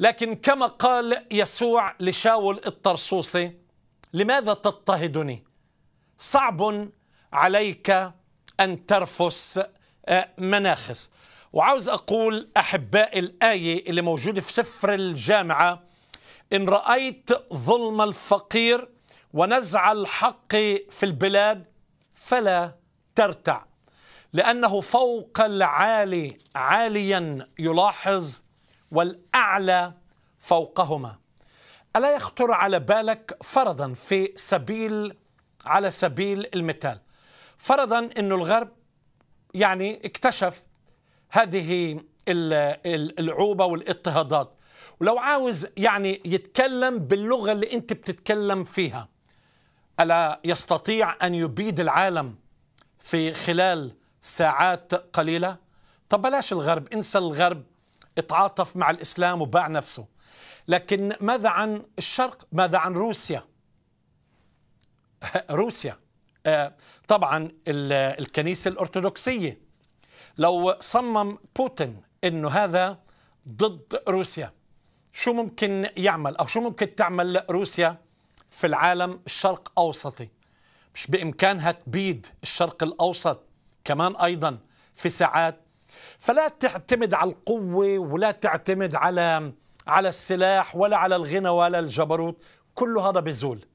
لكن كما قال يسوع لشاول الطرسوسي لماذا تضطهدني صعب عليك أن ترفس آه، مناخس وعاوز أقول أحباء الآية اللي موجودة في سفر الجامعة إن رأيت ظلم الفقير ونزع الحق في البلاد فلا ترتع لأنه فوق العالي عاليا يلاحظ والأعلى فوقهما ألا يخطر على بالك فرضا في سبيل على سبيل المثال فرضا أن الغرب يعني اكتشف هذه العوبة والاضطهادات ولو عاوز يعني يتكلم باللغة اللي أنت بتتكلم فيها ألا يستطيع أن يبيد العالم في خلال ساعات قليلة طب بلاش الغرب انسى الغرب اتعاطف مع الإسلام وباع نفسه لكن ماذا عن الشرق ماذا عن روسيا روسيا آه، طبعا الكنيسة الأرثوذكسية لو صمم بوتين أنه هذا ضد روسيا شو ممكن يعمل أو شو ممكن تعمل روسيا في العالم الشرق أوسطي مش بإمكانها تبيد الشرق الأوسط كمان أيضا في ساعات فلا تعتمد على القوة ولا تعتمد على على السلاح ولا على الغنى ولا الجبروت كل هذا بزول